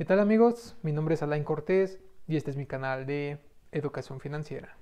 ¿Qué tal amigos? Mi nombre es Alain Cortés y este es mi canal de educación financiera.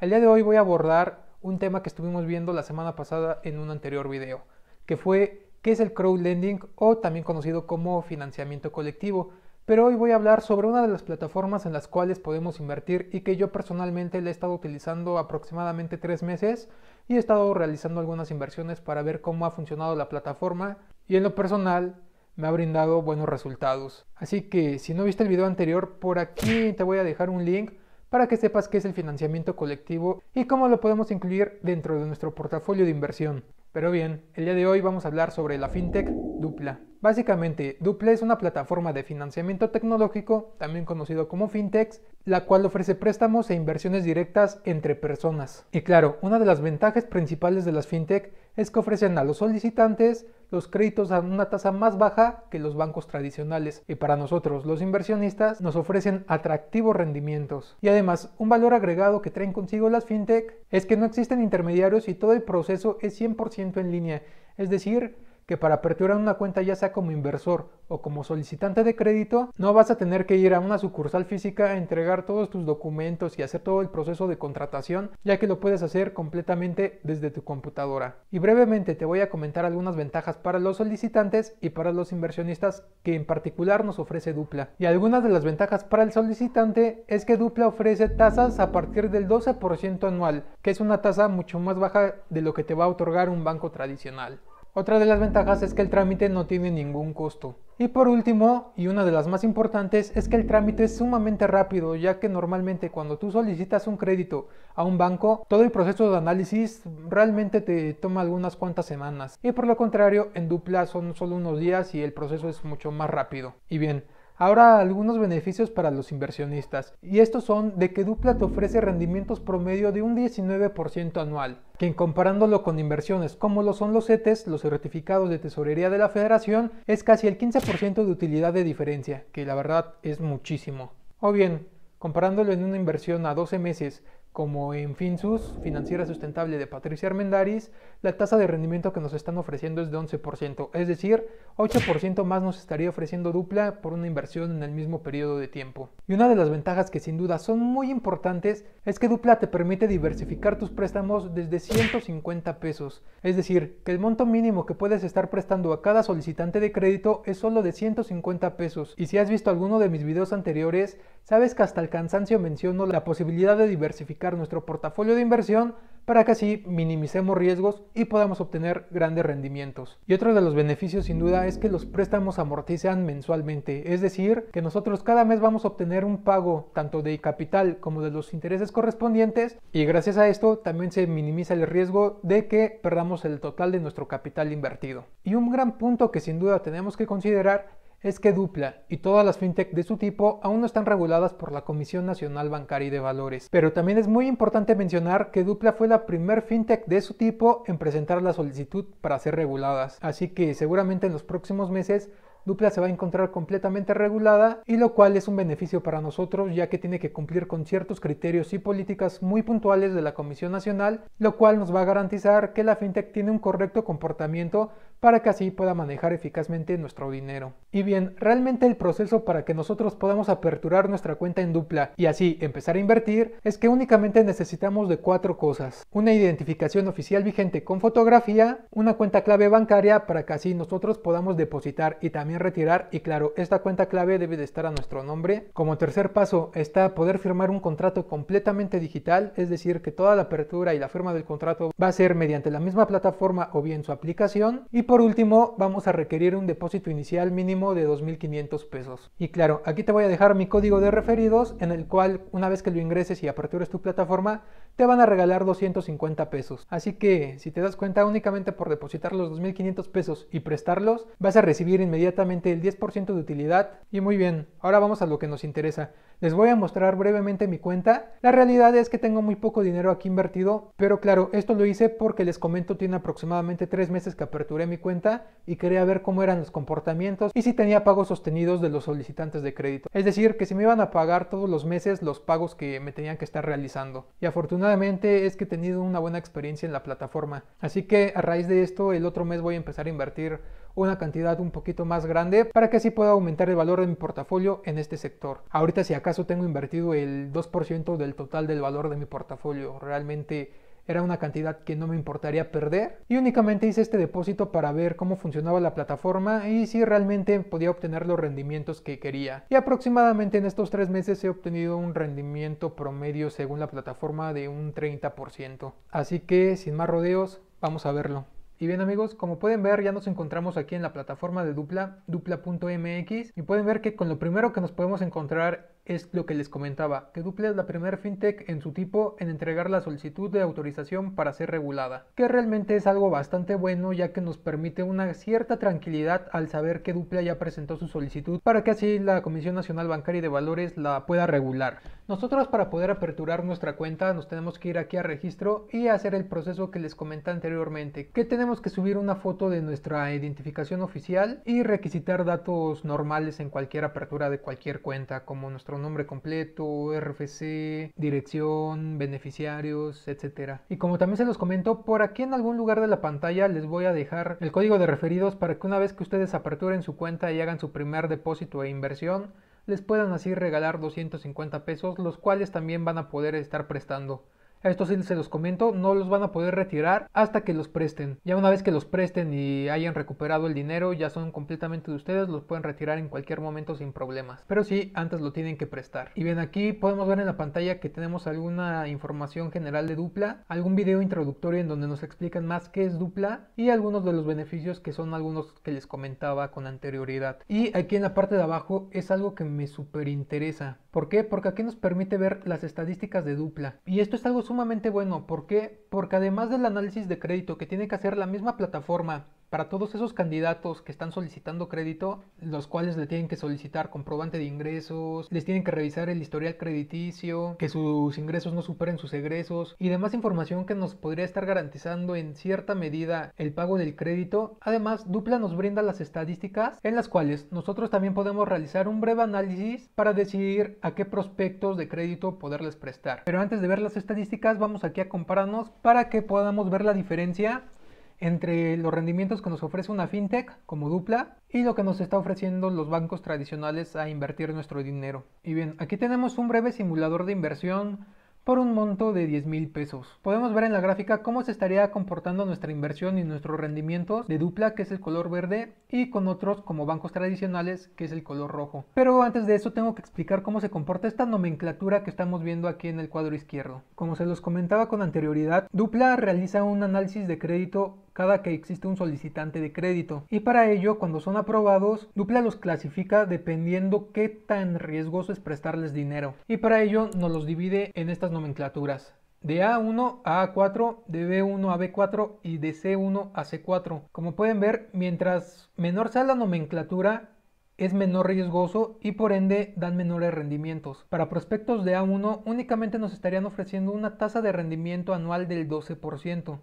El día de hoy voy a abordar un tema que estuvimos viendo la semana pasada en un anterior video, que fue qué es el crowdlending o también conocido como financiamiento colectivo. Pero hoy voy a hablar sobre una de las plataformas en las cuales podemos invertir y que yo personalmente la he estado utilizando aproximadamente tres meses y he estado realizando algunas inversiones para ver cómo ha funcionado la plataforma y en lo personal me ha brindado buenos resultados. Así que si no viste el video anterior, por aquí te voy a dejar un link para que sepas qué es el financiamiento colectivo y cómo lo podemos incluir dentro de nuestro portafolio de inversión. Pero bien, el día de hoy vamos a hablar sobre la fintech Dupla. Básicamente, Dupla es una plataforma de financiamiento tecnológico, también conocido como fintech, la cual ofrece préstamos e inversiones directas entre personas. Y claro, una de las ventajas principales de las fintech es que ofrecen a los solicitantes los créditos a una tasa más baja que los bancos tradicionales y para nosotros los inversionistas nos ofrecen atractivos rendimientos. Y además, un valor agregado que traen consigo las fintech es que no existen intermediarios y todo el proceso es 100% en línea, es decir, que para aperturar una cuenta ya sea como inversor o como solicitante de crédito, no vas a tener que ir a una sucursal física a entregar todos tus documentos y hacer todo el proceso de contratación, ya que lo puedes hacer completamente desde tu computadora. Y brevemente te voy a comentar algunas ventajas para los solicitantes y para los inversionistas que en particular nos ofrece Dupla. Y algunas de las ventajas para el solicitante es que Dupla ofrece tasas a partir del 12% anual, que es una tasa mucho más baja de lo que te va a otorgar un banco tradicional. Otra de las ventajas es que el trámite no tiene ningún costo. Y por último, y una de las más importantes, es que el trámite es sumamente rápido, ya que normalmente cuando tú solicitas un crédito a un banco, todo el proceso de análisis realmente te toma algunas cuantas semanas. Y por lo contrario, en Dupla son solo unos días y el proceso es mucho más rápido. Y bien, Ahora algunos beneficios para los inversionistas, y estos son de que Dupla te ofrece rendimientos promedio de un 19% anual, que comparándolo con inversiones como lo son los CETES, los certificados de tesorería de la federación, es casi el 15% de utilidad de diferencia, que la verdad es muchísimo. O bien, comparándolo en una inversión a 12 meses como en FinSUS, Financiera Sustentable de Patricia Armendaris, la tasa de rendimiento que nos están ofreciendo es de 11%, es decir, 8% más nos estaría ofreciendo dupla por una inversión en el mismo periodo de tiempo. Y una de las ventajas que sin duda son muy importantes es que dupla te permite diversificar tus préstamos desde 150 pesos, es decir, que el monto mínimo que puedes estar prestando a cada solicitante de crédito es solo de 150 pesos. Y si has visto alguno de mis videos anteriores, sabes que hasta el cansancio menciono la posibilidad de diversificar nuestro portafolio de inversión para que así minimicemos riesgos y podamos obtener grandes rendimientos. Y otro de los beneficios sin duda es que los préstamos amortizan mensualmente, es decir, que nosotros cada mes vamos a obtener un pago tanto de capital como de los intereses correspondientes y gracias a esto también se minimiza el riesgo de que perdamos el total de nuestro capital invertido. Y un gran punto que sin duda tenemos que considerar es que Dupla y todas las fintech de su tipo aún no están reguladas por la Comisión Nacional Bancaria y de Valores. Pero también es muy importante mencionar que Dupla fue la primer fintech de su tipo en presentar la solicitud para ser reguladas. Así que seguramente en los próximos meses Dupla se va a encontrar completamente regulada y lo cual es un beneficio para nosotros ya que tiene que cumplir con ciertos criterios y políticas muy puntuales de la Comisión Nacional, lo cual nos va a garantizar que la fintech tiene un correcto comportamiento para que así pueda manejar eficazmente nuestro dinero. Y bien, realmente el proceso para que nosotros podamos aperturar nuestra cuenta en dupla y así empezar a invertir es que únicamente necesitamos de cuatro cosas. Una identificación oficial vigente con fotografía, una cuenta clave bancaria para que así nosotros podamos depositar y también retirar y claro, esta cuenta clave debe de estar a nuestro nombre. Como tercer paso está poder firmar un contrato completamente digital, es decir, que toda la apertura y la firma del contrato va a ser mediante la misma plataforma o bien su aplicación y por último, vamos a requerir un depósito inicial mínimo de 2.500 pesos. Y claro, aquí te voy a dejar mi código de referidos en el cual una vez que lo ingreses y apertures tu plataforma, te van a regalar 250 pesos. Así que si te das cuenta únicamente por depositar los 2.500 pesos y prestarlos, vas a recibir inmediatamente el 10% de utilidad. Y muy bien, ahora vamos a lo que nos interesa. Les voy a mostrar brevemente mi cuenta. La realidad es que tengo muy poco dinero aquí invertido, pero claro, esto lo hice porque les comento tiene aproximadamente 3 meses que aperturé mi cuenta y quería ver cómo eran los comportamientos y si tenía pagos sostenidos de los solicitantes de crédito. Es decir, que si me iban a pagar todos los meses los pagos que me tenían que estar realizando. Y afortunadamente es que he tenido una buena experiencia en la plataforma. Así que a raíz de esto el otro mes voy a empezar a invertir una cantidad un poquito más grande para que así pueda aumentar el valor de mi portafolio en este sector. Ahorita si acaso tengo invertido el 2% del total del valor de mi portafolio. Realmente era una cantidad que no me importaría perder y únicamente hice este depósito para ver cómo funcionaba la plataforma y si realmente podía obtener los rendimientos que quería. Y aproximadamente en estos tres meses he obtenido un rendimiento promedio según la plataforma de un 30%. Así que sin más rodeos, vamos a verlo. Y bien amigos, como pueden ver ya nos encontramos aquí en la plataforma de Dupla, dupla.mx y pueden ver que con lo primero que nos podemos encontrar es lo que les comentaba, que Duple es la primera fintech en su tipo en entregar la solicitud de autorización para ser regulada, que realmente es algo bastante bueno ya que nos permite una cierta tranquilidad al saber que Dupla ya presentó su solicitud para que así la Comisión Nacional Bancaria de Valores la pueda regular. Nosotros para poder aperturar nuestra cuenta nos tenemos que ir aquí a registro y hacer el proceso que les comenté anteriormente, que tenemos que subir una foto de nuestra identificación oficial y requisitar datos normales en cualquier apertura de cualquier cuenta como nuestro nombre completo, RFC, dirección, beneficiarios, etc. Y como también se los comento, por aquí en algún lugar de la pantalla les voy a dejar el código de referidos para que una vez que ustedes aperturen su cuenta y hagan su primer depósito e inversión, les puedan así regalar 250 pesos, los cuales también van a poder estar prestando. Estos sí se los comento, no los van a poder retirar hasta que los presten. Ya una vez que los presten y hayan recuperado el dinero, ya son completamente de ustedes, los pueden retirar en cualquier momento sin problemas. Pero sí, antes lo tienen que prestar. Y bien, aquí podemos ver en la pantalla que tenemos alguna información general de Dupla, algún video introductorio en donde nos explican más qué es Dupla y algunos de los beneficios que son algunos que les comentaba con anterioridad. Y aquí en la parte de abajo es algo que me súper interesa. ¿Por qué? Porque aquí nos permite ver las estadísticas de Dupla. Y esto es algo sumamente sumamente bueno. ¿Por qué? Porque además del análisis de crédito que tiene que hacer la misma plataforma para todos esos candidatos que están solicitando crédito, los cuales le tienen que solicitar comprobante de ingresos, les tienen que revisar el historial crediticio, que sus ingresos no superen sus egresos y demás información que nos podría estar garantizando en cierta medida el pago del crédito. Además, Dupla nos brinda las estadísticas en las cuales nosotros también podemos realizar un breve análisis para decidir a qué prospectos de crédito poderles prestar. Pero antes de ver las estadísticas, vamos aquí a compararnos para que podamos ver la diferencia entre los rendimientos que nos ofrece una fintech como dupla y lo que nos está ofreciendo los bancos tradicionales a invertir nuestro dinero. Y bien, aquí tenemos un breve simulador de inversión por un monto de 10 mil pesos. Podemos ver en la gráfica cómo se estaría comportando nuestra inversión y nuestros rendimientos de dupla que es el color verde y con otros como bancos tradicionales que es el color rojo. Pero antes de eso tengo que explicar cómo se comporta esta nomenclatura que estamos viendo aquí en el cuadro izquierdo. Como se los comentaba con anterioridad, dupla realiza un análisis de crédito cada que existe un solicitante de crédito. Y para ello, cuando son aprobados, Dupla los clasifica dependiendo qué tan riesgoso es prestarles dinero. Y para ello nos los divide en estas nomenclaturas de A1 a A4, de B1 a B4 y de C1 a C4. Como pueden ver, mientras menor sea la nomenclatura, es menor riesgoso y por ende dan menores rendimientos. Para prospectos de A1 únicamente nos estarían ofreciendo una tasa de rendimiento anual del 12%.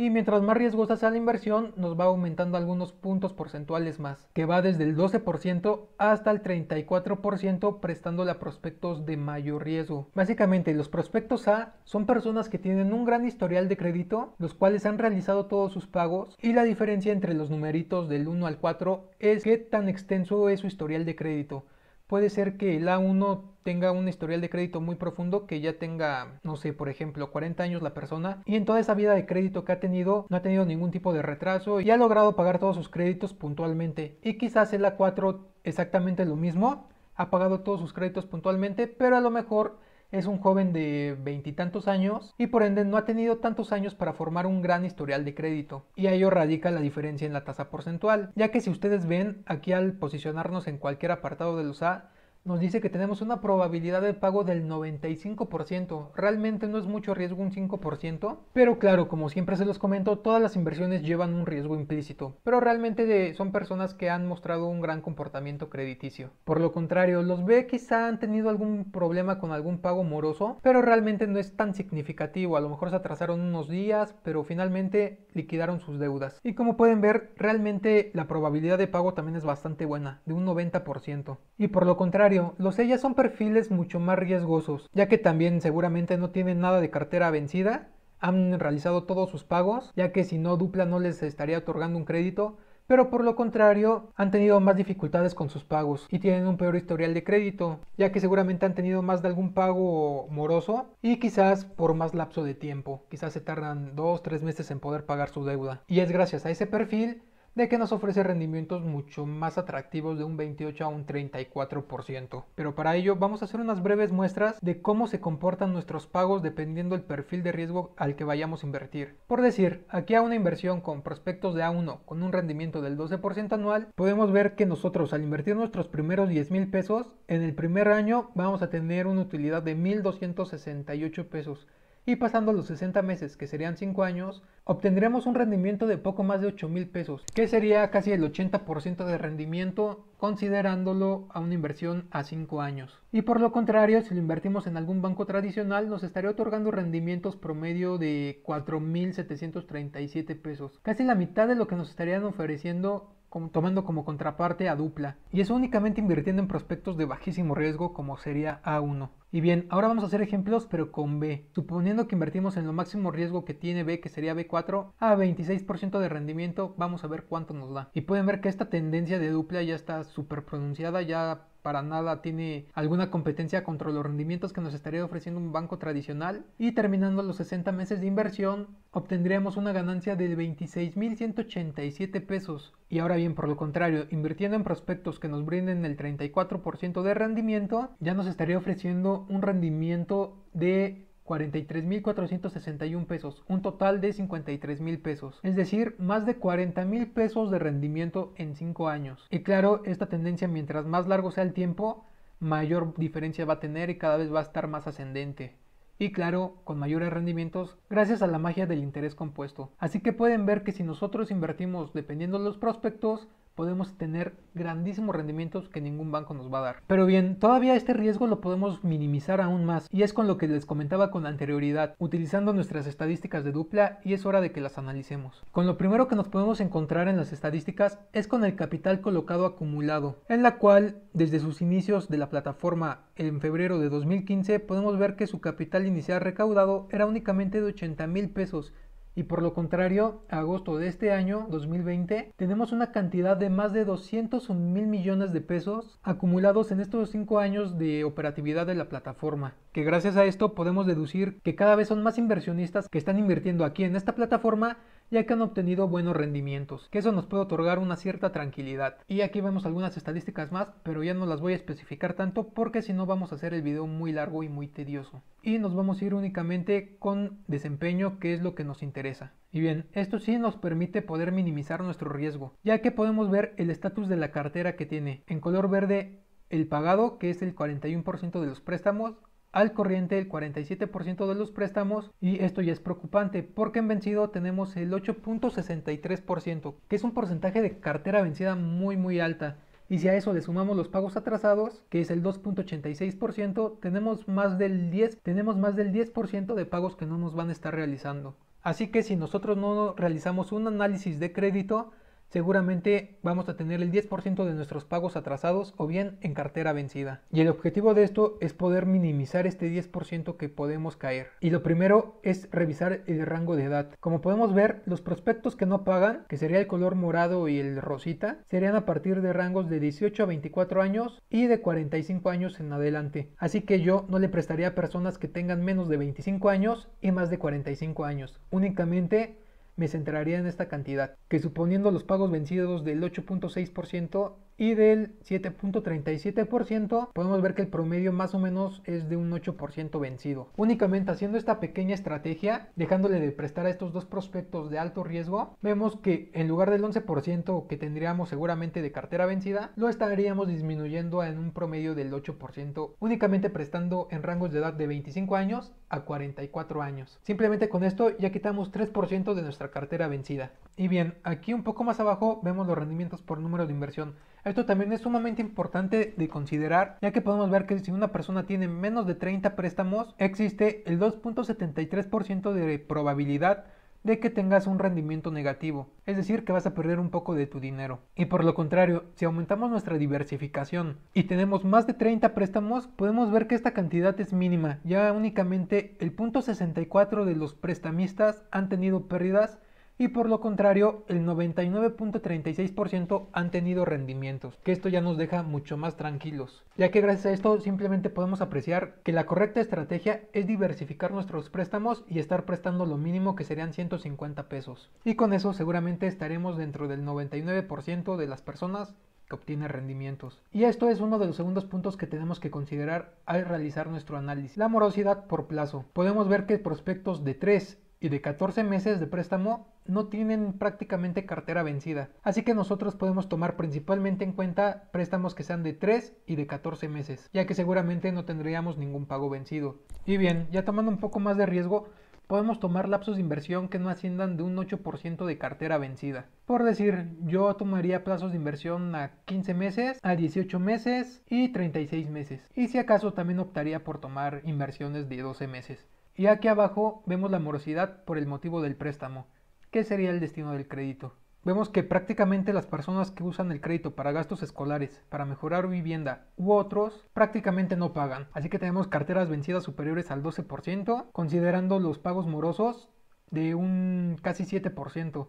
Y mientras más riesgosa sea la inversión, nos va aumentando algunos puntos porcentuales más, que va desde el 12% hasta el 34% prestándole a prospectos de mayor riesgo. Básicamente, los prospectos A son personas que tienen un gran historial de crédito, los cuales han realizado todos sus pagos, y la diferencia entre los numeritos del 1 al 4 es qué tan extenso es su historial de crédito puede ser que el A1 tenga un historial de crédito muy profundo, que ya tenga, no sé, por ejemplo, 40 años la persona y en toda esa vida de crédito que ha tenido no ha tenido ningún tipo de retraso y ha logrado pagar todos sus créditos puntualmente. Y quizás el A4 exactamente lo mismo, ha pagado todos sus créditos puntualmente, pero a lo mejor es un joven de veintitantos años y por ende no ha tenido tantos años para formar un gran historial de crédito. Y a ello radica la diferencia en la tasa porcentual, ya que si ustedes ven aquí al posicionarnos en cualquier apartado de los A, nos dice que tenemos una probabilidad de pago del 95%. Realmente no es mucho riesgo un 5%, pero claro, como siempre se los comento, todas las inversiones llevan un riesgo implícito, pero realmente son personas que han mostrado un gran comportamiento crediticio. Por lo contrario, los B quizá han tenido algún problema con algún pago moroso, pero realmente no es tan significativo, a lo mejor se atrasaron unos días, pero finalmente liquidaron sus deudas. Y como pueden ver, realmente la probabilidad de pago también es bastante buena, de un 90%. Y por lo contrario, los ellas son perfiles mucho más riesgosos, ya que también seguramente no tienen nada de cartera vencida, han realizado todos sus pagos, ya que si no dupla no les estaría otorgando un crédito, pero por lo contrario han tenido más dificultades con sus pagos y tienen un peor historial de crédito, ya que seguramente han tenido más de algún pago moroso y quizás por más lapso de tiempo, quizás se tardan 2, 3 meses en poder pagar su deuda. Y es gracias a ese perfil de que nos ofrece rendimientos mucho más atractivos de un 28 a un 34%. Pero para ello vamos a hacer unas breves muestras de cómo se comportan nuestros pagos dependiendo el perfil de riesgo al que vayamos a invertir. Por decir, aquí a una inversión con prospectos de A1 con un rendimiento del 12% anual, podemos ver que nosotros al invertir nuestros primeros 10 mil pesos, en el primer año vamos a tener una utilidad de 1.268 pesos y pasando los 60 meses, que serían 5 años, obtendremos un rendimiento de poco más de 8 mil pesos, que sería casi el 80% de rendimiento considerándolo a una inversión a 5 años. Y por lo contrario, si lo invertimos en algún banco tradicional, nos estaría otorgando rendimientos promedio de 4.737 pesos, casi la mitad de lo que nos estarían ofreciendo tomando como contraparte a dupla, y eso únicamente invirtiendo en prospectos de bajísimo riesgo como sería A1. Y bien, ahora vamos a hacer ejemplos pero con B. Suponiendo que invertimos en lo máximo riesgo que tiene B, que sería B4, a 26% de rendimiento, vamos a ver cuánto nos da. Y pueden ver que esta tendencia de dupla ya está súper pronunciada, ya para nada tiene alguna competencia contra los rendimientos que nos estaría ofreciendo un banco tradicional y terminando los 60 meses de inversión obtendríamos una ganancia de 26.187 pesos y ahora bien por lo contrario invirtiendo en prospectos que nos brinden el 34% de rendimiento ya nos estaría ofreciendo un rendimiento de 43.461 pesos, un total de 53.000 pesos, es decir, más de 40.000 pesos de rendimiento en 5 años. Y claro, esta tendencia mientras más largo sea el tiempo, mayor diferencia va a tener y cada vez va a estar más ascendente. Y claro, con mayores rendimientos gracias a la magia del interés compuesto. Así que pueden ver que si nosotros invertimos dependiendo de los prospectos, podemos tener grandísimos rendimientos que ningún banco nos va a dar. Pero bien, todavía este riesgo lo podemos minimizar aún más y es con lo que les comentaba con anterioridad, utilizando nuestras estadísticas de dupla y es hora de que las analicemos. Con lo primero que nos podemos encontrar en las estadísticas es con el capital colocado acumulado, en la cual desde sus inicios de la plataforma en febrero de 2015 podemos ver que su capital inicial recaudado era únicamente de 80 mil pesos y por lo contrario, a agosto de este año 2020 tenemos una cantidad de más de 201 mil millones de pesos acumulados en estos 5 años de operatividad de la plataforma, que gracias a esto podemos deducir que cada vez son más inversionistas que están invirtiendo aquí en esta plataforma ya que han obtenido buenos rendimientos, que eso nos puede otorgar una cierta tranquilidad. Y aquí vemos algunas estadísticas más, pero ya no las voy a especificar tanto porque si no vamos a hacer el video muy largo y muy tedioso. Y nos vamos a ir únicamente con desempeño, que es lo que nos interesa. Y bien, esto sí nos permite poder minimizar nuestro riesgo, ya que podemos ver el estatus de la cartera que tiene. En color verde el pagado, que es el 41% de los préstamos, al corriente el 47% de los préstamos y esto ya es preocupante porque en vencido tenemos el 8.63%, que es un porcentaje de cartera vencida muy muy alta. Y si a eso le sumamos los pagos atrasados, que es el 2.86%, tenemos más del 10, tenemos más del 10% de pagos que no nos van a estar realizando. Así que si nosotros no realizamos un análisis de crédito, seguramente vamos a tener el 10% de nuestros pagos atrasados o bien en cartera vencida. Y el objetivo de esto es poder minimizar este 10% que podemos caer. Y lo primero es revisar el rango de edad. Como podemos ver, los prospectos que no pagan, que sería el color morado y el rosita, serían a partir de rangos de 18 a 24 años y de 45 años en adelante. Así que yo no le prestaría a personas que tengan menos de 25 años y más de 45 años. Únicamente me centraría en esta cantidad, que suponiendo los pagos vencidos del 8.6% y del 7.37% podemos ver que el promedio más o menos es de un 8% vencido. Únicamente haciendo esta pequeña estrategia, dejándole de prestar a estos dos prospectos de alto riesgo, vemos que en lugar del 11% que tendríamos seguramente de cartera vencida, lo estaríamos disminuyendo en un promedio del 8%, únicamente prestando en rangos de edad de 25 años a 44 años. Simplemente con esto ya quitamos 3% de nuestra cartera vencida. Y bien, aquí un poco más abajo vemos los rendimientos por número de inversión. Esto también es sumamente importante de considerar, ya que podemos ver que si una persona tiene menos de 30 préstamos, existe el 2.73% de probabilidad de que tengas un rendimiento negativo, es decir, que vas a perder un poco de tu dinero. Y por lo contrario, si aumentamos nuestra diversificación y tenemos más de 30 préstamos, podemos ver que esta cantidad es mínima, ya únicamente el 0.64 de los prestamistas han tenido pérdidas y por lo contrario el 99.36% han tenido rendimientos, que esto ya nos deja mucho más tranquilos, ya que gracias a esto simplemente podemos apreciar que la correcta estrategia es diversificar nuestros préstamos y estar prestando lo mínimo que serían 150 pesos. Y con eso seguramente estaremos dentro del 99% de las personas que obtienen rendimientos. Y esto es uno de los segundos puntos que tenemos que considerar al realizar nuestro análisis. La morosidad por plazo. Podemos ver que prospectos de 3 y de 14 meses de préstamo no tienen prácticamente cartera vencida. Así que nosotros podemos tomar principalmente en cuenta préstamos que sean de 3 y de 14 meses, ya que seguramente no tendríamos ningún pago vencido. Y bien, ya tomando un poco más de riesgo, podemos tomar lapsos de inversión que no asciendan de un 8% de cartera vencida. Por decir, yo tomaría plazos de inversión a 15 meses, a 18 meses y 36 meses. Y si acaso también optaría por tomar inversiones de 12 meses. Y aquí abajo vemos la morosidad por el motivo del préstamo, qué sería el destino del crédito. Vemos que prácticamente las personas que usan el crédito para gastos escolares, para mejorar vivienda u otros, prácticamente no pagan. Así que tenemos carteras vencidas superiores al 12%, considerando los pagos morosos de un casi 7%.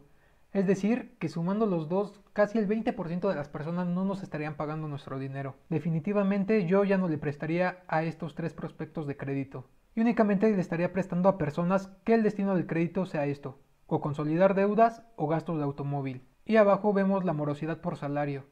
Es decir, que sumando los dos, casi el 20% de las personas no nos estarían pagando nuestro dinero. Definitivamente yo ya no le prestaría a estos tres prospectos de crédito y únicamente le estaría prestando a personas que el destino del crédito sea esto, o consolidar deudas o gastos de automóvil. Y abajo vemos la morosidad por salario.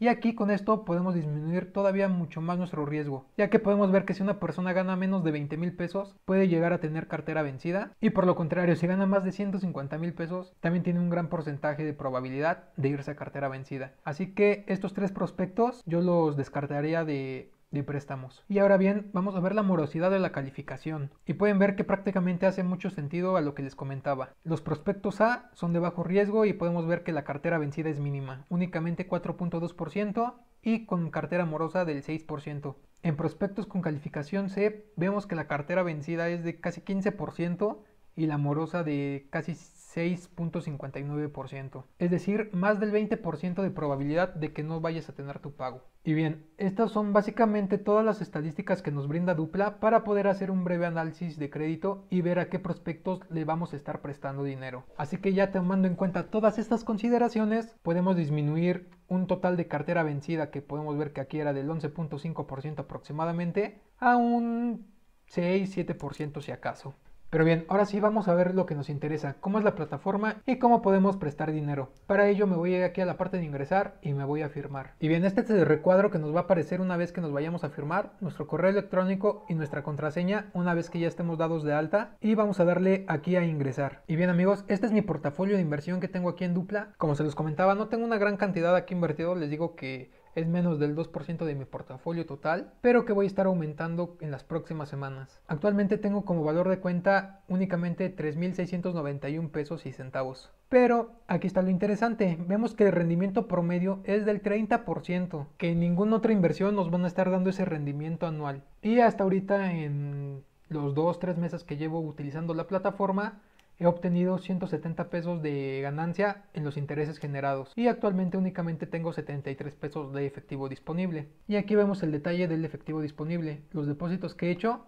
Y aquí con esto podemos disminuir todavía mucho más nuestro riesgo, ya que podemos ver que si una persona gana menos de 20 mil pesos puede llegar a tener cartera vencida y por lo contrario si gana más de 150 mil pesos también tiene un gran porcentaje de probabilidad de irse a cartera vencida. Así que estos tres prospectos yo los descartaría de de préstamos. Y ahora bien, vamos a ver la morosidad de la calificación. Y pueden ver que prácticamente hace mucho sentido a lo que les comentaba. Los prospectos A son de bajo riesgo y podemos ver que la cartera vencida es mínima, únicamente 4.2% y con cartera morosa del 6%. En prospectos con calificación C vemos que la cartera vencida es de casi 15% y la morosa de casi 6.59%, es decir, más del 20% de probabilidad de que no vayas a tener tu pago. Y bien, estas son básicamente todas las estadísticas que nos brinda Dupla para poder hacer un breve análisis de crédito y ver a qué prospectos le vamos a estar prestando dinero. Así que ya tomando en cuenta todas estas consideraciones, podemos disminuir un total de cartera vencida que podemos ver que aquí era del 11.5% aproximadamente a un 6-7% si acaso. Pero bien, ahora sí vamos a ver lo que nos interesa, cómo es la plataforma y cómo podemos prestar dinero. Para ello me voy aquí a la parte de ingresar y me voy a firmar. Y bien, este es el recuadro que nos va a aparecer una vez que nos vayamos a firmar, nuestro correo electrónico y nuestra contraseña una vez que ya estemos dados de alta y vamos a darle aquí a ingresar. Y bien amigos, este es mi portafolio de inversión que tengo aquí en Dupla. Como se los comentaba, no tengo una gran cantidad aquí invertido, les digo que es menos del 2% de mi portafolio total, pero que voy a estar aumentando en las próximas semanas. Actualmente tengo como valor de cuenta únicamente 3.691 pesos y centavos. Pero aquí está lo interesante, vemos que el rendimiento promedio es del 30%, que en ninguna otra inversión nos van a estar dando ese rendimiento anual. Y hasta ahorita en los 2-3 meses que llevo utilizando la plataforma, he obtenido 170 pesos de ganancia en los intereses generados y actualmente únicamente tengo 73 pesos de efectivo disponible. Y aquí vemos el detalle del efectivo disponible, los depósitos que he hecho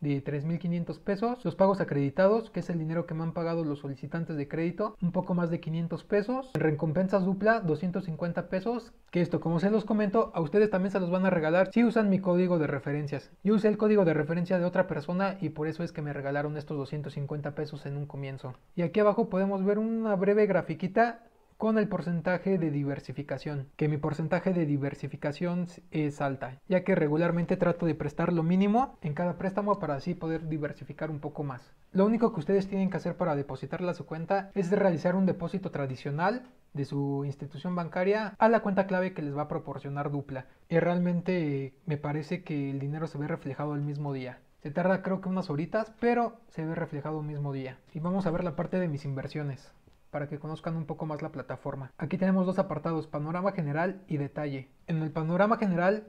de 3.500 pesos, los pagos acreditados, que es el dinero que me han pagado los solicitantes de crédito, un poco más de 500 pesos, recompensas dupla, 250 pesos, que esto como se los comento, a ustedes también se los van a regalar si usan mi código de referencias. Yo usé el código de referencia de otra persona y por eso es que me regalaron estos 250 pesos en un comienzo. Y aquí abajo podemos ver una breve grafiquita con el porcentaje de diversificación, que mi porcentaje de diversificación es alta, ya que regularmente trato de prestar lo mínimo en cada préstamo para así poder diversificar un poco más. Lo único que ustedes tienen que hacer para depositarla a su cuenta es realizar un depósito tradicional de su institución bancaria a la cuenta clave que les va a proporcionar Dupla. Y realmente me parece que el dinero se ve reflejado el mismo día. Se tarda creo que unas horitas, pero se ve reflejado el mismo día. Y vamos a ver la parte de mis inversiones para que conozcan un poco más la plataforma. Aquí tenemos dos apartados, panorama general y detalle. En el panorama general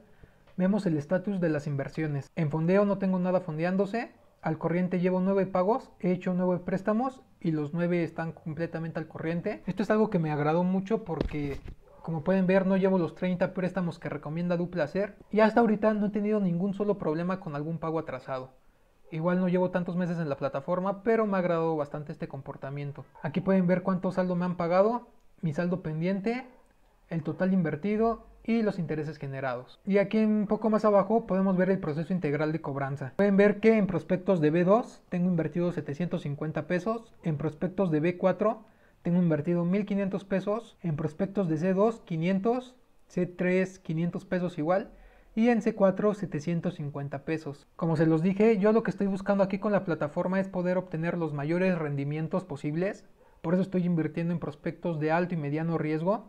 vemos el estatus de las inversiones. En fondeo no tengo nada fondeándose, al corriente llevo nueve pagos, he hecho nueve préstamos y los nueve están completamente al corriente. Esto es algo que me agradó mucho porque como pueden ver no llevo los 30 préstamos que recomienda hacer y hasta ahorita no he tenido ningún solo problema con algún pago atrasado. Igual no llevo tantos meses en la plataforma, pero me ha agradado bastante este comportamiento. Aquí pueden ver cuánto saldo me han pagado, mi saldo pendiente, el total invertido y los intereses generados. Y aquí un poco más abajo podemos ver el proceso integral de cobranza. Pueden ver que en prospectos de B2 tengo invertido 750 pesos, en prospectos de B4 tengo invertido 1500 pesos, en prospectos de C2 500, C3 500 pesos igual y en C4 750 pesos. Como se los dije, yo lo que estoy buscando aquí con la plataforma es poder obtener los mayores rendimientos posibles, por eso estoy invirtiendo en prospectos de alto y mediano riesgo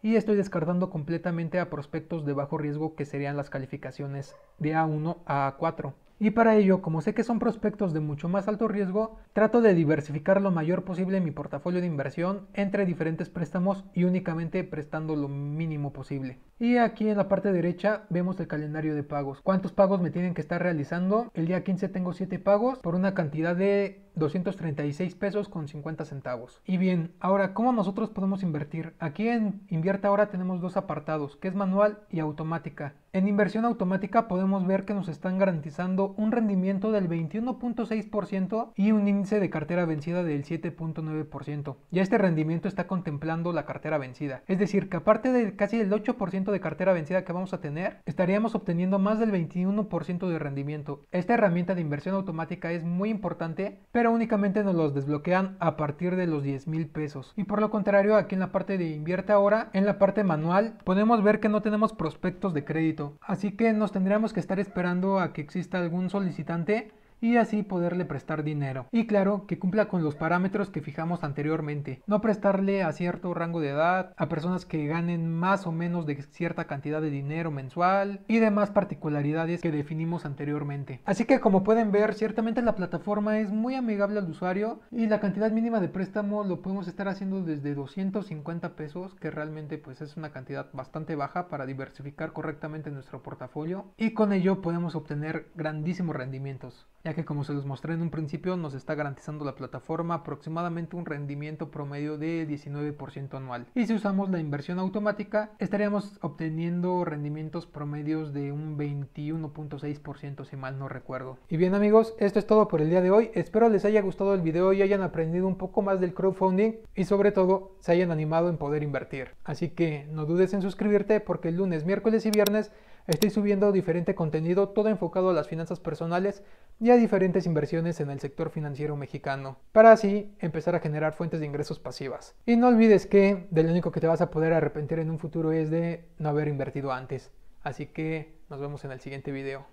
y estoy descartando completamente a prospectos de bajo riesgo que serían las calificaciones de A1 a A4. Y para ello, como sé que son prospectos de mucho más alto riesgo, trato de diversificar lo mayor posible mi portafolio de inversión entre diferentes préstamos y únicamente prestando lo mínimo posible. Y aquí en la parte derecha vemos el calendario de pagos. ¿Cuántos pagos me tienen que estar realizando? El día 15 tengo 7 pagos por una cantidad de 236 pesos con 50 centavos. Y bien, ahora, ¿cómo nosotros podemos invertir? Aquí en Invierta ahora tenemos dos apartados, que es manual y automática. En inversión automática podemos ver que nos están garantizando un rendimiento del 21.6% y un índice de cartera vencida del 7.9%. Ya este rendimiento está contemplando la cartera vencida. Es decir, que aparte de casi el 8% de cartera vencida que vamos a tener, estaríamos obteniendo más del 21% de rendimiento. Esta herramienta de inversión automática es muy importante, pero únicamente nos los desbloquean a partir de los 10 mil pesos. Y por lo contrario, aquí en la parte de invierte ahora, en la parte manual, podemos ver que no tenemos prospectos de crédito. Así que nos tendríamos que estar esperando a que exista algún solicitante y así poderle prestar dinero. Y claro, que cumpla con los parámetros que fijamos anteriormente. No prestarle a cierto rango de edad, a personas que ganen más o menos de cierta cantidad de dinero mensual y demás particularidades que definimos anteriormente. Así que como pueden ver, ciertamente la plataforma es muy amigable al usuario y la cantidad mínima de préstamo lo podemos estar haciendo desde 250 pesos, que realmente pues es una cantidad bastante baja para diversificar correctamente nuestro portafolio y con ello podemos obtener grandísimos rendimientos ya que como se los mostré en un principio nos está garantizando la plataforma aproximadamente un rendimiento promedio de 19% anual. Y si usamos la inversión automática estaríamos obteniendo rendimientos promedios de un 21.6% si mal no recuerdo. Y bien amigos, esto es todo por el día de hoy. Espero les haya gustado el video y hayan aprendido un poco más del crowdfunding y sobre todo se hayan animado en poder invertir. Así que no dudes en suscribirte porque el lunes, miércoles y viernes Estoy subiendo diferente contenido, todo enfocado a las finanzas personales y a diferentes inversiones en el sector financiero mexicano, para así empezar a generar fuentes de ingresos pasivas. Y no olvides que de lo único que te vas a poder arrepentir en un futuro es de no haber invertido antes. Así que nos vemos en el siguiente video.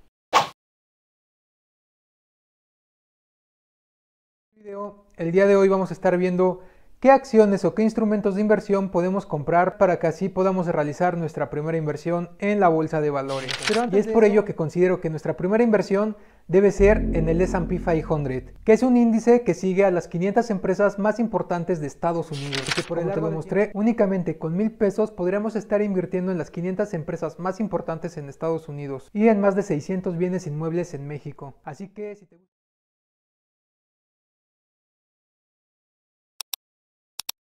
El día de hoy vamos a estar viendo ¿Qué acciones o qué instrumentos de inversión podemos comprar para que así podamos realizar nuestra primera inversión en la bolsa de valores? y es por ello que considero que nuestra primera inversión debe ser en el S&P 500, que es un índice que sigue a las 500 empresas más importantes de Estados Unidos. que por Como te lo mostré, únicamente con mil pesos podríamos estar invirtiendo en las 500 empresas más importantes en Estados Unidos y en más de 600 bienes inmuebles en México. Así que si te gusta...